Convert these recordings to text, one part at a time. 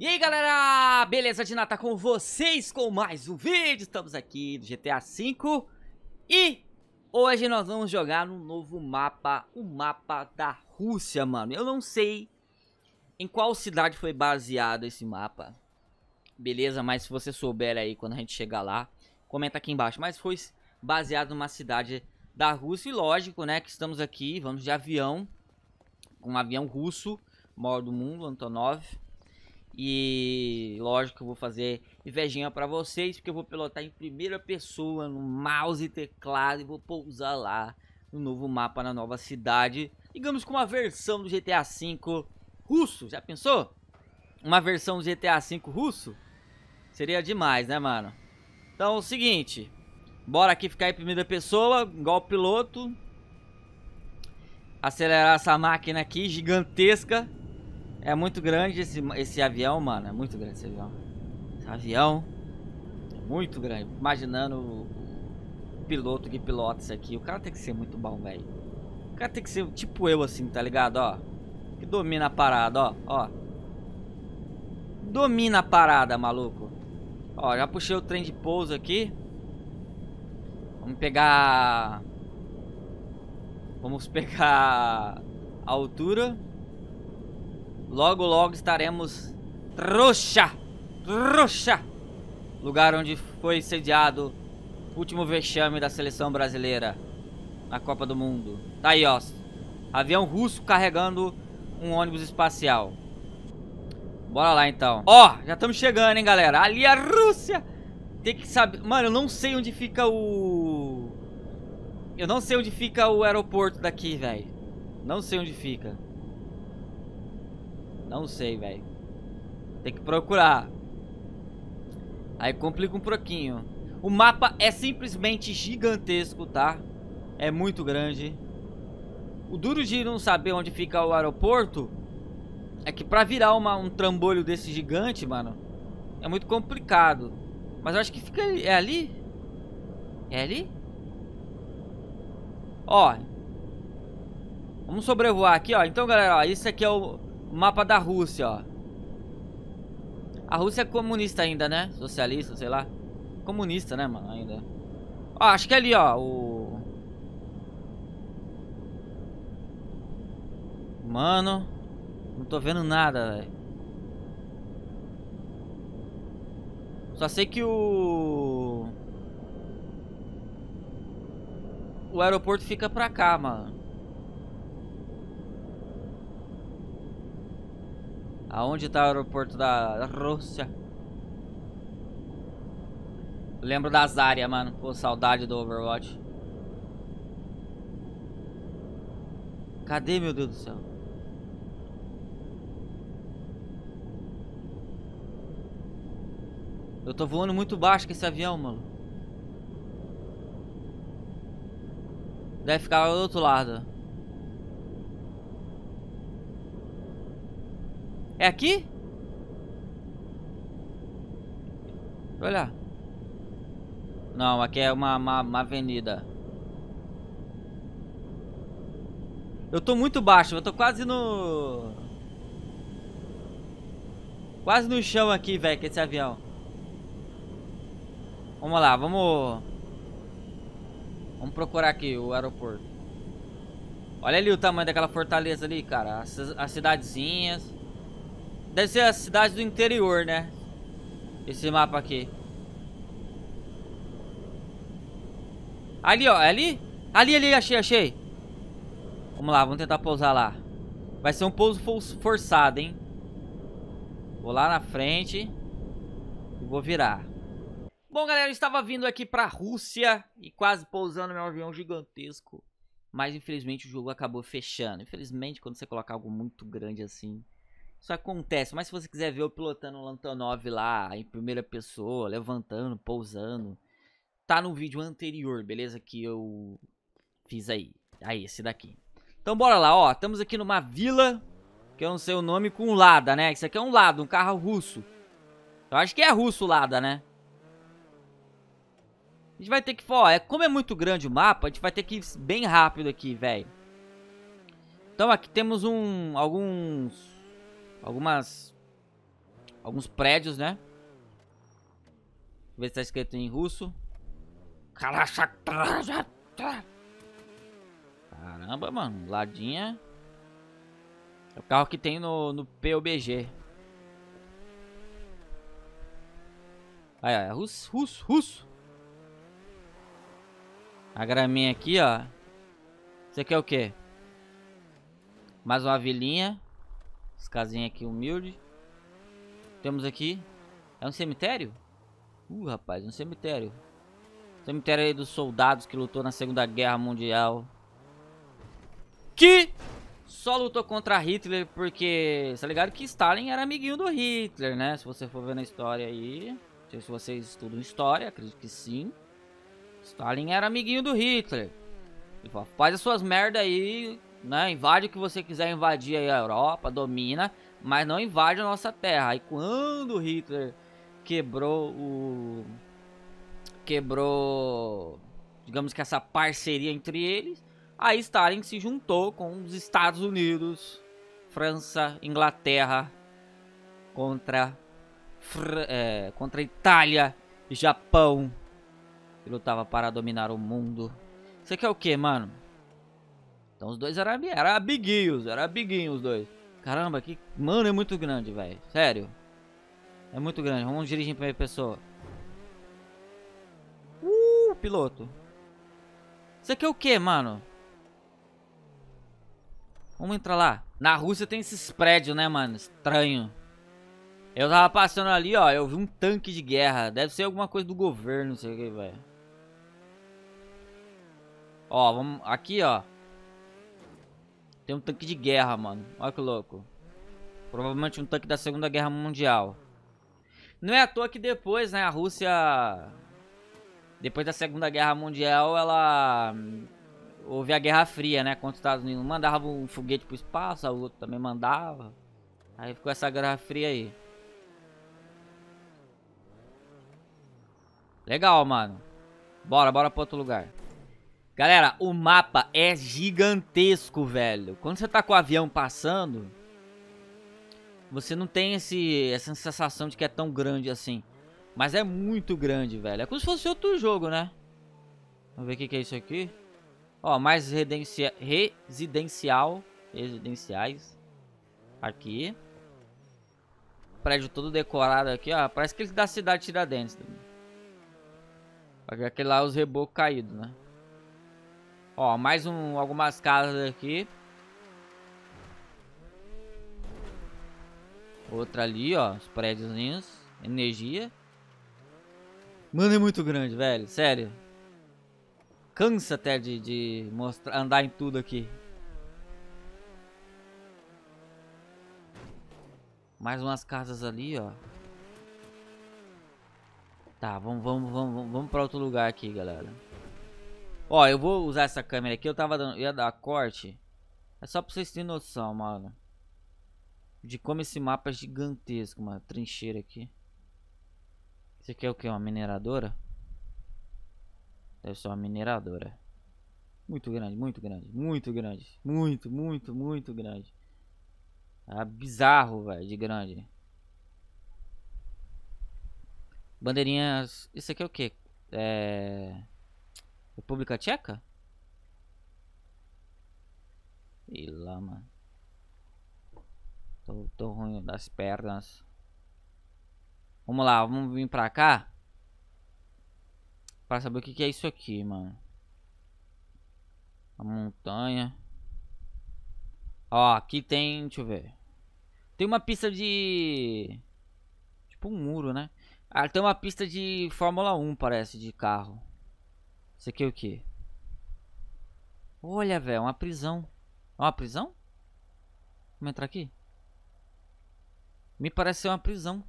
E aí galera, beleza de nata tá com vocês com mais um vídeo, estamos aqui do GTA V E hoje nós vamos jogar no novo mapa, o mapa da Rússia mano Eu não sei em qual cidade foi baseado esse mapa Beleza, mas se você souber aí quando a gente chegar lá, comenta aqui embaixo Mas foi baseado numa cidade da Rússia e lógico né, que estamos aqui, vamos de avião Um avião russo, maior do mundo, Antonov e lógico que eu vou fazer invejinha para vocês, porque eu vou pilotar em primeira pessoa no mouse e teclado e vou pousar lá no novo mapa na nova cidade. Digamos com uma versão do GTA V russo, já pensou? Uma versão do GTA V russo? Seria demais, né, mano? Então, é o seguinte, bora aqui ficar em primeira pessoa, igual piloto. Acelerar essa máquina aqui, gigantesca. É muito grande esse, esse avião, mano. É muito grande esse avião. Esse avião é muito grande. Imaginando o, piloto que pilota isso aqui. O cara tem que ser muito bom, velho. O cara tem que ser tipo eu, assim, tá ligado? Ó, que domina a parada, ó, ó. Domina a parada, maluco. Ó, já puxei o trem de pouso aqui. Vamos pegar... Vamos pegar a altura. Logo, logo estaremos Trouxa! Trouxa! lugar onde foi sediado o último vexame da seleção brasileira na Copa do Mundo. Tá aí, ó. Avião russo carregando um ônibus espacial. Bora lá, então. Ó, já estamos chegando, hein, galera. Ali a Rússia. Tem que saber... Mano, eu não sei onde fica o... Eu não sei onde fica o aeroporto daqui, velho. Não sei onde fica. Não sei, velho. Tem que procurar. Aí complica um pouquinho. O mapa é simplesmente gigantesco, tá? É muito grande. O duro de não saber onde fica o aeroporto é que pra virar uma, um trambolho desse gigante, mano, é muito complicado. Mas eu acho que fica ali. É ali? É ali? Ó. Vamos sobrevoar aqui, ó. Então, galera, ó, isso aqui é o Mapa da Rússia, ó. A Rússia é comunista ainda, né? Socialista, sei lá. Comunista, né, mano? Ainda. Ó, acho que é ali, ó. O... Mano. Não tô vendo nada, velho. Só sei que o... O aeroporto fica pra cá, mano. Aonde está o aeroporto da Rússia? Lembro das áreas, mano. Pô, saudade do Overwatch. Cadê, meu Deus do céu? Eu tô voando muito baixo com esse avião, mano. Deve ficar do outro lado. É aqui? Olha. Não, aqui é uma, uma, uma avenida. Eu tô muito baixo, eu tô quase no... Quase no chão aqui, velho, com esse avião. Vamos lá, vamos... Vamos procurar aqui o aeroporto. Olha ali o tamanho daquela fortaleza ali, cara. As, as cidadezinhas. Deve ser a cidade do interior, né? Esse mapa aqui. Ali, ó. É ali? Ali, ali. Achei, achei. Vamos lá. Vamos tentar pousar lá. Vai ser um pouso forçado, hein? Vou lá na frente. E vou virar. Bom, galera, eu estava vindo aqui para a Rússia e quase pousando meu avião gigantesco. Mas, infelizmente, o jogo acabou fechando. Infelizmente, quando você coloca algo muito grande assim, isso acontece, mas se você quiser ver eu pilotando o Lantonov lá, em primeira pessoa, levantando, pousando, tá no vídeo anterior, beleza? Que eu fiz aí. Aí, esse daqui. Então bora lá, ó. Estamos aqui numa vila, que eu não sei o nome, com Lada, né? Isso aqui é um Lada, um carro russo. Eu acho que é russo Lada, né? A gente vai ter que, ó, é, como é muito grande o mapa, a gente vai ter que ir bem rápido aqui, velho. Então aqui temos um, alguns algumas alguns prédios, né? Vou ver se tá escrito em russo. Caramba, mano. Ladinha. É o carro que tem no, no PUBG. Aí, É russo, russo, russo. A graminha aqui, ó. Isso aqui é o quê? Mais uma vilinha. As casinhas aqui humilde. Temos aqui. É um cemitério? Uh, rapaz, é um cemitério. Cemitério aí dos soldados que lutou na Segunda Guerra Mundial. Que só lutou contra Hitler porque... Tá ligado que Stalin era amiguinho do Hitler, né? Se você for ver na história aí... Não sei se vocês estudam história, acredito que sim. Stalin era amiguinho do Hitler. Ele falou, faz as suas merda aí né? Invade o que você quiser invadir a Europa, domina, mas não invade a nossa terra. E quando Hitler quebrou o. quebrou. digamos que essa parceria entre eles, aí Stalin se juntou com os Estados Unidos, França, Inglaterra contra. Fr é, contra Itália e Japão, que lutava para dominar o mundo. Você quer o que, mano? Então os dois eram, eram amiguinhos, eram amiguinhos os dois. Caramba, que. Mano, é muito grande, velho. Sério. É muito grande. Vamos dirigir em primeira pessoa. Uh, piloto. Isso aqui é o que, mano? Vamos entrar lá. Na Rússia tem esses prédios, né, mano? Estranho. Eu tava passando ali, ó. Eu vi um tanque de guerra. Deve ser alguma coisa do governo, não sei o que, velho. Ó, vamos... Aqui, ó. Tem um tanque de guerra, mano. Olha que louco. Provavelmente um tanque da Segunda Guerra Mundial. Não é à toa que depois, né, a Rússia... Depois da Segunda Guerra Mundial, ela... Hum, houve a Guerra Fria, né, contra os Estados Unidos. Mandava um foguete pro espaço, o outro também mandava. Aí ficou essa Guerra Fria aí. Legal, mano. Bora, bora pro outro lugar. Galera, o mapa é gigantesco, velho. Quando você tá com o avião passando, você não tem esse, essa sensação de que é tão grande assim. Mas é muito grande, velho. É como se fosse outro jogo, né? Vamos ver o que, que é isso aqui. Ó, mais residencial. Residenciais. Aqui. Prédio todo decorado aqui, ó. Parece que ele da cidade Tiradentes. Aquele lá, os rebocos caídos, né? Ó, mais um, algumas casas aqui. Outra ali, ó. Os prédios. Energia. Mano, é muito grande, velho. Sério. Cansa até de, de mostrar, andar em tudo aqui. Mais umas casas ali, ó. Tá, vamos, vamos, vamos, vamos pra outro lugar aqui, galera. Ó, eu vou usar essa câmera aqui. Eu tava dando, eu ia dar corte. É só pra vocês terem noção, mano. De como esse mapa é gigantesco, mano. Trincheira aqui. Isso aqui é o que? Uma mineradora? Deve ser uma mineradora. Muito grande, muito grande, muito grande. Muito, muito, muito grande. Ah, bizarro, velho, de grande. Bandeirinhas. Isso aqui é o que? É. República é Tcheca? E lá, mano. Tô, tô ruim das pernas. Vamos lá, vamos vir pra cá. Pra saber o que, que é isso aqui, mano. A montanha. Ó, aqui tem, deixa eu ver. Tem uma pista de... Tipo um muro, né? Ah, tem uma pista de Fórmula 1, parece, de carro. Isso aqui é o que? Olha, velho, uma prisão. É uma prisão? Vamos entrar aqui? Me parece ser uma prisão.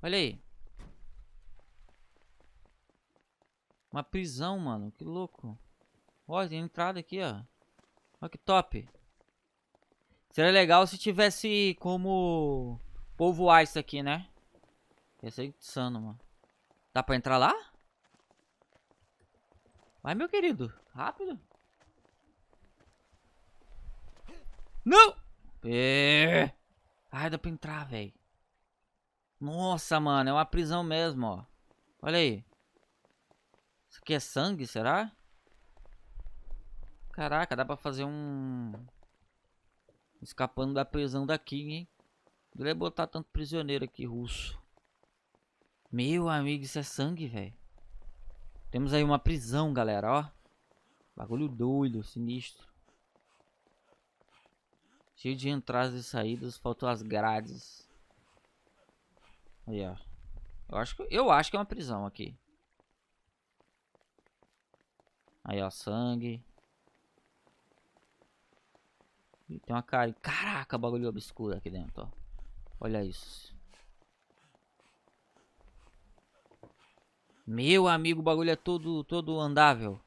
Olha aí. Uma prisão, mano. Que louco. Olha, tem entrada aqui, ó. Olha que top. Seria legal se tivesse como povoar isso aqui, né? Ia ser insano, mano. Dá pra entrar lá? Vai, meu querido. Rápido. Não! É. Ai, dá pra entrar, velho. Nossa, mano. É uma prisão mesmo, ó. Olha aí. Isso aqui é sangue, será? Caraca, dá pra fazer um... Escapando da prisão daqui, hein? Não botar tanto prisioneiro aqui, russo. Meu amigo, isso é sangue, velho. Temos aí uma prisão, galera, ó. Bagulho doido, sinistro. Cheio de entradas e saídas, faltou as grades. Aí, ó. Eu acho que, eu acho que é uma prisão aqui. Aí, ó, sangue. E tem uma cara... Caraca, bagulho obscuro aqui dentro, ó. Olha isso. Meu amigo, o bagulho é todo, todo andável.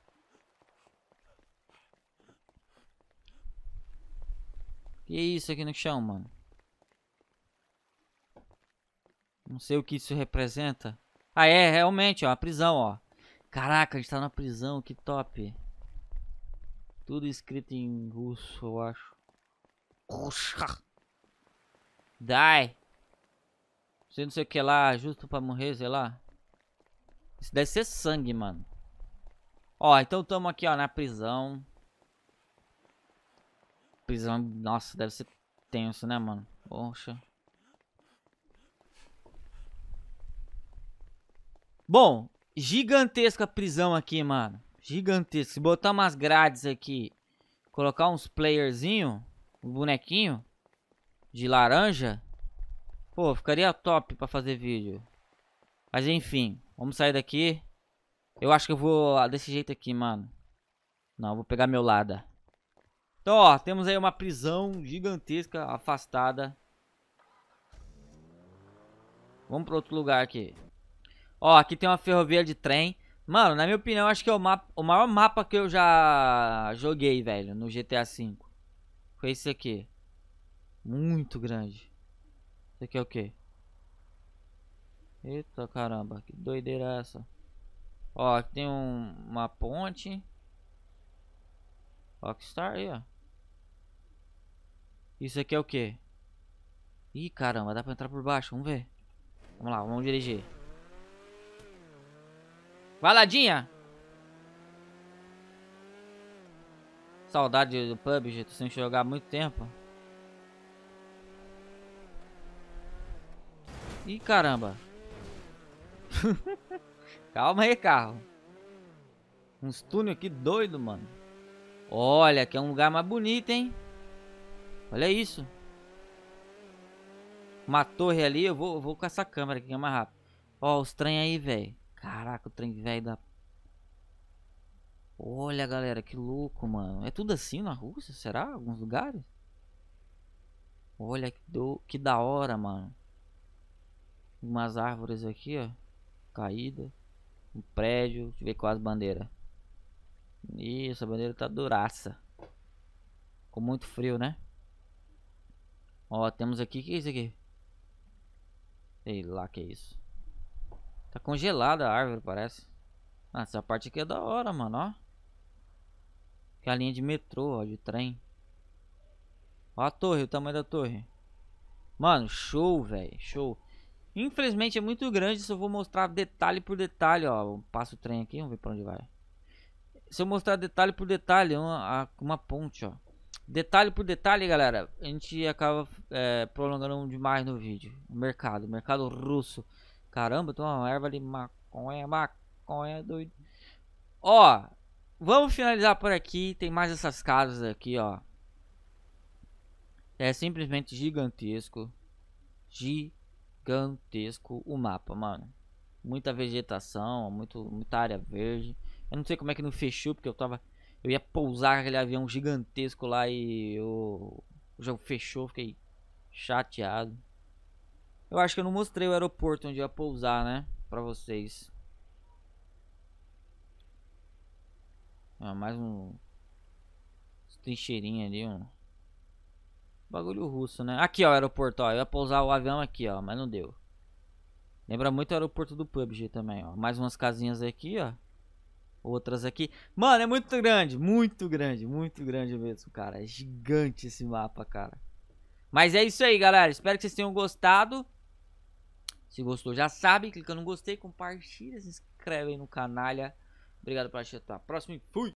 Que isso aqui no chão, mano? Não sei o que isso representa. Ah, é, realmente, ó, a prisão, ó. Caraca, a gente tá na prisão, que top. Tudo escrito em russo, eu acho. Rusha. Dai. Você não sei o que lá, justo pra morrer, sei lá. Isso deve ser sangue, mano. Ó, então tamo aqui, ó, na prisão. Prisão, nossa, deve ser tenso, né, mano? Poxa. Bom, gigantesca prisão aqui, mano. Gigantesca. Se botar umas grades aqui, colocar uns playerzinho, um bonequinho de laranja, pô, ficaria top pra fazer vídeo. Mas enfim, vamos sair daqui. Eu acho que eu vou desse jeito aqui, mano. Não, vou pegar meu lada. Então, ó, temos aí uma prisão gigantesca, afastada. Vamos para outro lugar aqui. Ó, aqui tem uma ferrovia de trem. Mano, na minha opinião, acho que é o, mapa, o maior mapa que eu já joguei, velho, no GTA V. Foi esse aqui. Muito grande. Isso aqui é o quê? Eita caramba, que doideira é essa. Ó, aqui tem um, uma ponte. Rockstar aí, ó. Isso aqui é o que? Ih, caramba, dá pra entrar por baixo, vamos ver. Vamos lá, vamos dirigir. Valadinha! Saudade do pub, gente, sem jogar há muito tempo. Ih, caramba. Calma aí, carro. Uns túnel aqui doido, mano. Olha, aqui é um lugar mais bonito, hein? Olha isso. Uma torre ali, eu vou, eu vou com essa câmera aqui, que é mais rápido. Ó, os trem aí, velho. Caraca, o trem velho da... Olha, galera, que louco, mano. É tudo assim na Rússia, será? Alguns lugares? Olha, que, do... que da hora, mano. Umas árvores aqui, ó caída. Um prédio. Deixa eu ver qual as bandeiras. Isso, essa bandeira tá duraça. com muito frio, né? Ó, temos aqui. que é isso aqui? Sei lá que é isso. Tá congelada a árvore, parece. Ah, essa parte aqui é da hora, mano, ó. Que é a linha de metrô, ó, de trem. Ó a torre, o tamanho da torre. Mano, show, velho. Show. Infelizmente é muito grande, se eu vou mostrar detalhe por detalhe, ó. Passa o trem aqui, vamos ver pra onde vai. Se eu mostrar detalhe por detalhe, é uma, uma ponte, ó. Detalhe por detalhe, galera, a gente acaba é, prolongando demais no vídeo. O mercado, mercado russo. Caramba, tem uma erva ali, maconha, maconha, doido. Ó, vamos finalizar por aqui. Tem mais essas casas aqui, ó. É simplesmente gigantesco. Gigantesco gigantesco o mapa, mano. Muita vegetação, muito, muita área verde. Eu não sei como é que não fechou, porque eu tava. Eu ia pousar aquele avião gigantesco lá e eu, o jogo fechou, fiquei chateado. Eu acho que eu não mostrei o aeroporto onde ia pousar, né? Pra vocês. Ah, mais um. Trincheirinha ali, um. Bagulho russo, né? Aqui, ó, o aeroporto, ó. Eu ia pousar o avião aqui, ó, mas não deu. Lembra muito o aeroporto do PUBG também, ó. Mais umas casinhas aqui, ó. Outras aqui. Mano, é muito grande, muito grande, muito grande mesmo, cara. É gigante esse mapa, cara. Mas é isso aí, galera. Espero que vocês tenham gostado. Se gostou, já sabe. Clica no gostei, compartilha, se inscreve aí no canalha. Obrigado por assistir. Até a próxima e fui!